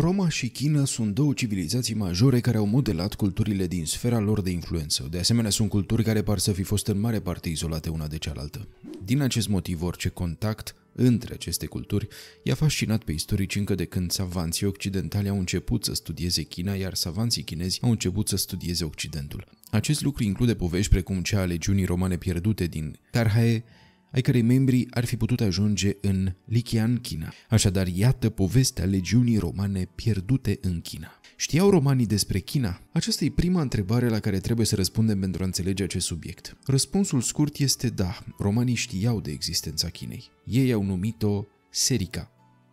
Roma și China sunt două civilizații majore care au modelat culturile din sfera lor de influență. De asemenea, sunt culturi care par să fi fost în mare parte izolate una de cealaltă. Din acest motiv, orice contact între aceste culturi i-a fascinat pe istorici încă de când savanții occidentali au început să studieze China, iar savanții chinezi au început să studieze Occidentul. Acest lucru include povești precum cea a legiunii romane pierdute din Carhae, ai cărei membri ar fi putut ajunge în Lichian, China. Așadar, iată povestea legiunii romane pierdute în China. Știau romanii despre China? Aceasta e prima întrebare la care trebuie să răspundem pentru a înțelege acest subiect. Răspunsul scurt este da, romanii știau de existența Chinei. Ei au numit-o Serica,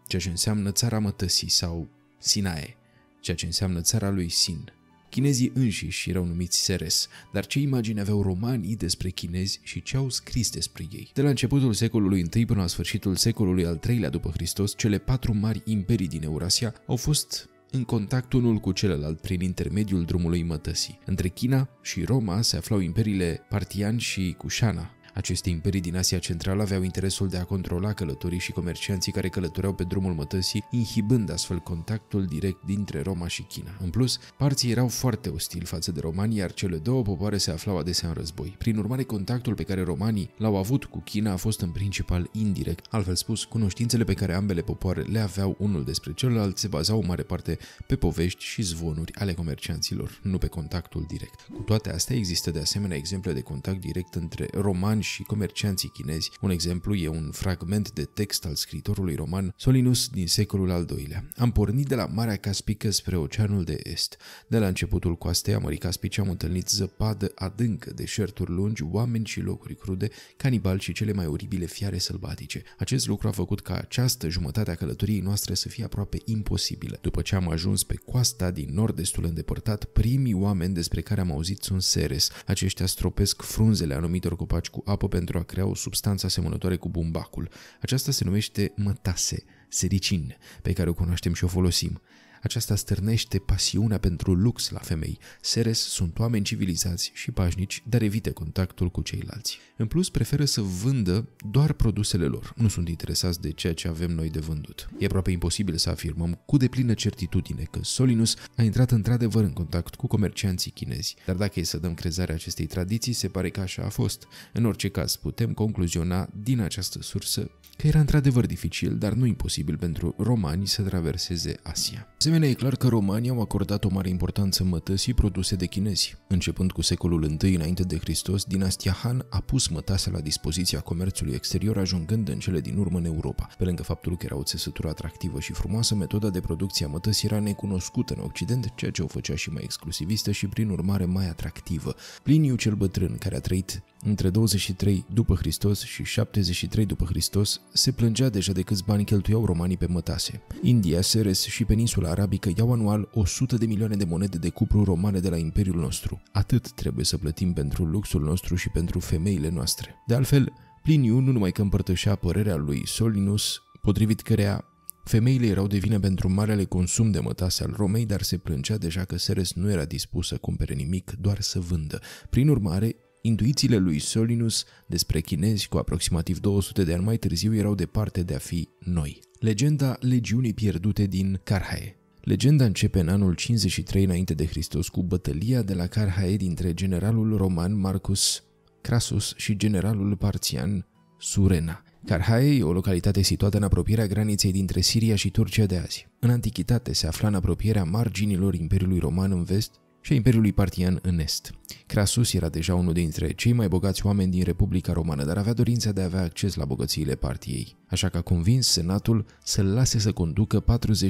ceea ce înseamnă țara mătăsii sau Sinae, ceea ce înseamnă țara lui Sin. Chinezii înșiși erau numiți Seres, dar ce imagini aveau romanii despre chinezi și ce au scris despre ei? De la începutul secolului I până la sfârșitul secolului al III-lea după Hristos, cele patru mari imperii din Eurasia au fost în contact unul cu celălalt prin intermediul drumului mătăsii. Între China și Roma se aflau imperiile Partian și Cușana, aceste imperii din Asia Centrală aveau interesul de a controla călătorii și comercianții care călătoreau pe drumul mătăsii, inhibând astfel contactul direct dintre Roma și China. În plus, parții erau foarte ostili față de romani, iar cele două popoare se aflau adesea în război. Prin urmare, contactul pe care romanii l-au avut cu China a fost în principal indirect. Altfel spus, cunoștințele pe care ambele popoare le aveau unul despre celălalt se bazau în mare parte pe povești și zvonuri ale comercianților, nu pe contactul direct. Cu toate astea, există de asemenea exemple de contact direct între romani romani și comercianții chinezi. Un exemplu e un fragment de text al scritorului roman Solinus din secolul al doilea. Am pornit de la Marea Caspică spre Oceanul de Est. De la începutul coastei a Mării Caspice am întâlnit zăpadă adâncă, deșerturi lungi, oameni și locuri crude, canibali și cele mai oribile fiare sălbatice. Acest lucru a făcut ca această jumătate a călătoriei noastre să fie aproape imposibilă. După ce am ajuns pe coasta din nord estul îndepărtat, primii oameni despre care am auzit sunt Seres. Aceștia stropesc frunzele anumitor copaci cu apă pentru a crea o substanță asemănătoare cu bumbacul. Aceasta se numește mătase sericin, pe care o cunoaștem și o folosim. Aceasta stârnește pasiunea pentru lux la femei. Seres sunt oameni civilizați și pașnici, dar evită contactul cu ceilalți. În plus, preferă să vândă doar produsele lor. Nu sunt interesați de ceea ce avem noi de vândut. E aproape imposibil să afirmăm cu deplină certitudine că Solinus a intrat într-adevăr în contact cu comercianții chinezi. Dar dacă e să dăm crezarea acestei tradiții, se pare că așa a fost. În orice caz, putem concluziona din această sursă că era într-adevăr dificil, dar nu imposibil posibil pentru romani să traverseze Asia. Asemenea, e clar că romanii au acordat o mare importanță mătăsii produse de chinezi. Începând cu secolul I înainte de Hristos, dinastia Han a pus mătase la dispoziția comerțului exterior, ajungând în cele din urmă în Europa. Pe lângă faptul că era o țesătură atractivă și frumoasă, metoda de producție a mătăsii era necunoscută în Occident, ceea ce o făcea și mai exclusivistă și prin urmare mai atractivă. Pliniu cel bătrân, care a trăit între 23 după Hristos și 73 după Hristos, se plângea deja de câți bani cheltuiau romanii pe mătase. India, Seres și peninsula arabică iau anual 100 de milioane de monede de cupru romane de la imperiul nostru. Atât trebuie să plătim pentru luxul nostru și pentru femeile noastre. De altfel, Pliniu nu numai că împărtășea părerea lui Solinus, potrivit cărea Femeile erau de vină pentru marele consum de mătase al Romei, dar se plângea deja că Seres nu era dispus să cumpere nimic, doar să vândă. Prin urmare, Intuițiile lui Solinus despre chinezi cu aproximativ 200 de ani mai târziu erau departe de a fi noi. Legenda legiunii pierdute din Carhae Legenda începe în anul 53 înainte de Hristos cu bătălia de la Carhae dintre generalul roman Marcus Crasus și generalul parțian Surena. Carhae e o localitate situată în apropierea graniței dintre Siria și Turcia de azi. În antichitate se afla în apropierea marginilor Imperiului Roman în vest și a Imperiului Partian în est. Crasus era deja unul dintre cei mai bogați oameni din Republica Romană, dar avea dorința de a avea acces la bogățiile partiei, așa că a convins senatul să-l lase să conducă 42.000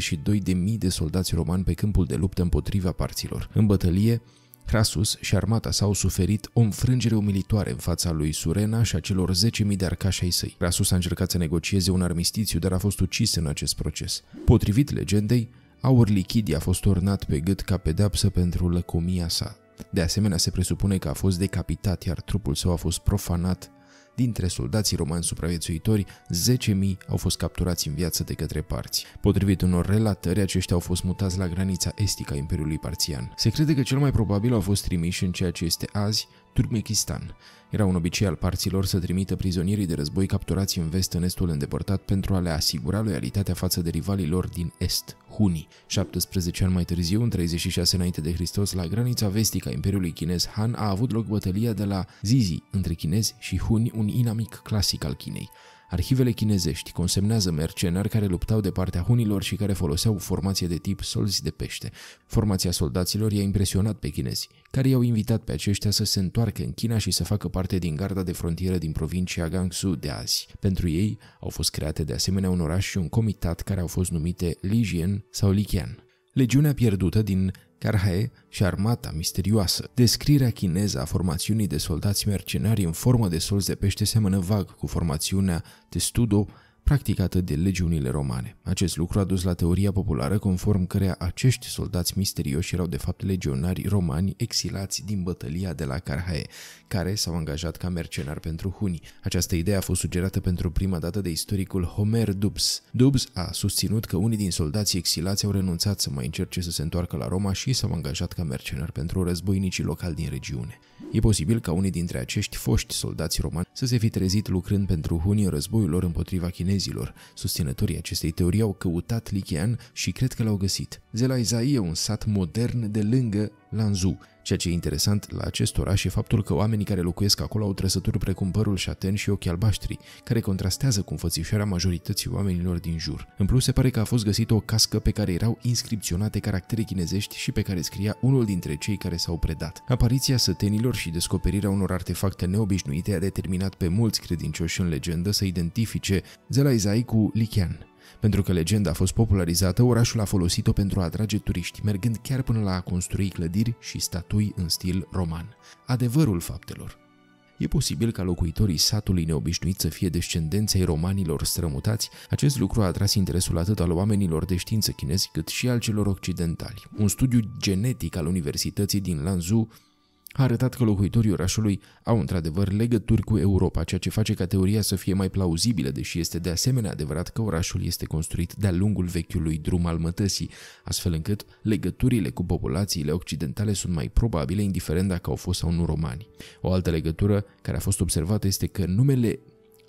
de soldați romani pe câmpul de luptă împotriva parților. În bătălie, Crasus și armata s-au suferit o înfrângere umilitoare în fața lui Surena și a celor 10.000 de arcași ai săi. Crasus a încercat să negocieze un armistițiu, dar a fost ucis în acest proces. Potrivit legendei, aur lichid a fost ornat pe gât ca pedapsă pentru lăcomia sa. De asemenea, se presupune că a fost decapitat, iar trupul său a fost profanat. Dintre soldații romani supraviețuitori, 10.000 au fost capturați în viață de către parți. Potrivit unor relatări, aceștia au fost mutați la granița estică a Imperiului Parțian. Se crede că cel mai probabil au fost trimiși în ceea ce este azi Turkmenistan. Era un obicei al parților să trimită prizonierii de război capturați în vest în estul îndepărtat pentru a le asigura loialitatea față de rivalii lor din est, Huni. 17 ani mai târziu, în 36 înainte de Hristos, la granița vestică a Imperiului Chinez Han a avut loc bătălia de la Zizi între chinezi și Huni, un inamic clasic al Chinei. Arhivele chinezești consemnează mercenari care luptau de partea hunilor și care foloseau formație de tip solzi de pește. Formația soldaților i-a impresionat pe chinezi, care i-au invitat pe aceștia să se întoarcă în China și să facă parte din garda de frontieră din provincia Gansu de azi. Pentru ei au fost create de asemenea un oraș și un comitat care au fost numite Lijian sau Likian. Legiunea pierdută din Carhae și armata misterioasă. Descrierea chineză a formațiunii de soldați mercenari în formă de solzi de pește seamănă vag cu formațiunea Testudo practicată de legiunile romane. Acest lucru a dus la teoria populară conform cărea acești soldați misterioși erau de fapt legionari romani exilați din bătălia de la Carhae, care s-au angajat ca mercenari pentru huni. Această idee a fost sugerată pentru prima dată de istoricul Homer Dubs. Dubs a susținut că unii din soldații exilați au renunțat să mai încerce să se întoarcă la Roma și s-au angajat ca mercenari pentru războinicii locali din regiune. E posibil ca unii dintre acești foști soldați romani să se fi trezit lucrând pentru huni în războiul lor împotriva chinezilor chinezilor. Susținătorii acestei teorii au căutat Lichian și cred că l-au găsit. Zelaizai e un sat modern de lângă Lanzhou. Ceea ce e interesant la acest oraș e faptul că oamenii care locuiesc acolo au trăsături precum părul șaten și ochii albaștri, care contrastează cu înfățișarea majorității oamenilor din jur. În plus, se pare că a fost găsită o cască pe care erau inscripționate caractere chinezești și pe care scria unul dintre cei care s-au predat. Apariția sătenilor și descoperirea unor artefacte neobișnuite a determinat pe mulți credincioși în legendă să identifice Zai cu Qian, pentru că legenda a fost popularizată, orașul a folosit-o pentru a atrage turiști, mergând chiar până la a construi clădiri și statui în stil roman. Adevărul faptelor. E posibil ca locuitorii satului neobișnuit să fie descendenți ai romanilor strămutați, acest lucru a atras interesul atât al oamenilor de știință chinezi cât și al celor occidentali. Un studiu genetic al Universității din Lanzhou a arătat că locuitorii orașului au într-adevăr legături cu Europa, ceea ce face ca teoria să fie mai plauzibilă, deși este de asemenea adevărat că orașul este construit de-a lungul vechiului drum al mătăsii, astfel încât legăturile cu populațiile occidentale sunt mai probabile, indiferent dacă au fost sau nu romani. O altă legătură care a fost observată este că numele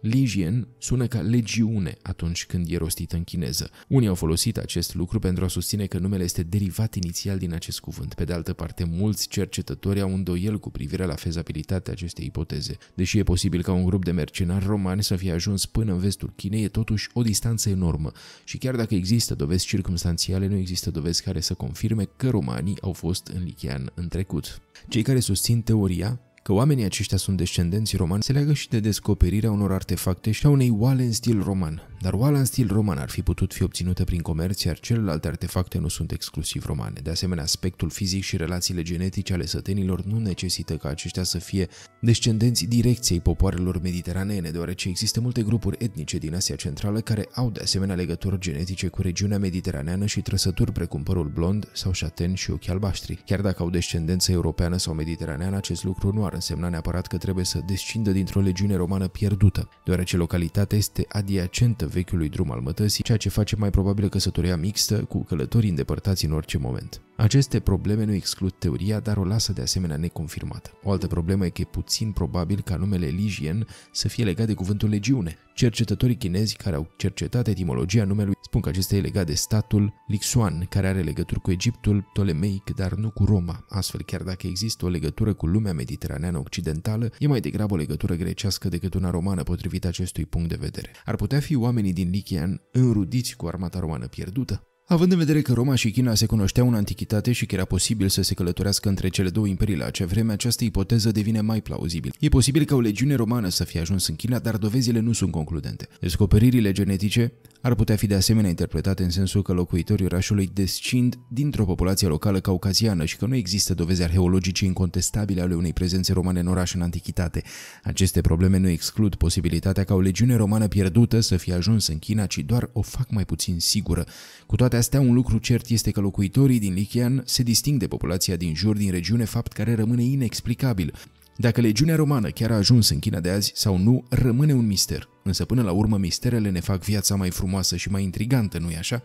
Legion sună ca legiune atunci când e rostit în chineză. Unii au folosit acest lucru pentru a susține că numele este derivat inițial din acest cuvânt. Pe de altă parte, mulți cercetători au îndoiel cu privire la fezabilitatea acestei ipoteze. Deși e posibil ca un grup de mercenari romani să fie ajuns până în vestul Chinei, e totuși o distanță enormă și chiar dacă există dovezi circumstanțiale, nu există dovezi care să confirme că romanii au fost în Lichian în trecut. Cei care susțin teoria că oamenii aceștia sunt descendenți romani se leagă și de descoperirea unor artefacte și a unei oale în stil roman. Dar oala în stil roman ar fi putut fi obținută prin comerț, iar celelalte artefacte nu sunt exclusiv romane. De asemenea, aspectul fizic și relațiile genetice ale sătenilor nu necesită ca aceștia să fie descendenți direcției popoarelor mediteraneene, deoarece există multe grupuri etnice din Asia Centrală care au de asemenea legături genetice cu regiunea mediteraneană și trăsături precum părul blond sau șaten și ochii albaștri. Chiar dacă au descendență europeană sau mediteraneană, acest lucru nu ar ar însemna neapărat că trebuie să descindă dintr-o legiune romană pierdută, deoarece localitatea este adiacentă vechiului drum al mătăsii, ceea ce face mai probabil căsătoria mixtă cu călătorii îndepărtați în orice moment. Aceste probleme nu exclud teoria, dar o lasă de asemenea neconfirmată. O altă problemă e că e puțin probabil ca numele Ligien să fie legat de cuvântul legiune. Cercetătorii chinezi care au cercetat etimologia numelui spun că acesta e legat de statul Lixuan, care are legături cu Egiptul Ptolemeic, dar nu cu Roma, astfel chiar dacă există o legătură cu lumea mediterană mediteraneană occidentală e mai degrabă o legătură grecească decât una romană potrivit acestui punct de vedere. Ar putea fi oamenii din Lichian înrudiți cu armata romană pierdută? Având în vedere că Roma și China se cunoșteau în antichitate și că era posibil să se călătorească între cele două imperii la acea vreme, această ipoteză devine mai plauzibilă. E posibil ca o legiune romană să fie ajuns în China, dar dovezile nu sunt concludente. Descoperirile genetice ar putea fi de asemenea interpretate în sensul că locuitorii orașului descind dintr-o populație locală caucaziană și că nu există dovezi arheologice incontestabile ale unei prezențe romane în oraș în antichitate. Aceste probleme nu exclud posibilitatea ca o legiune romană pierdută să fie ajuns în China, ci doar o fac mai puțin sigură. Cu toate astea, un lucru cert este că locuitorii din Lichian se disting de populația din jur din regiune, fapt care rămâne inexplicabil. Dacă legiunea romană chiar a ajuns în China de azi sau nu, rămâne un mister. Însă până la urmă misterele ne fac viața mai frumoasă și mai intrigantă, nu-i așa?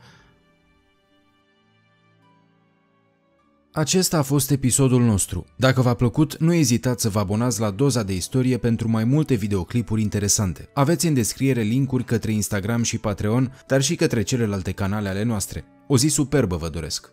Acesta a fost episodul nostru. Dacă v-a plăcut, nu ezitați să vă abonați la doza de istorie pentru mai multe videoclipuri interesante. Aveți în descriere linkuri către Instagram și Patreon, dar și către celelalte canale ale noastre. O zi superbă vă doresc!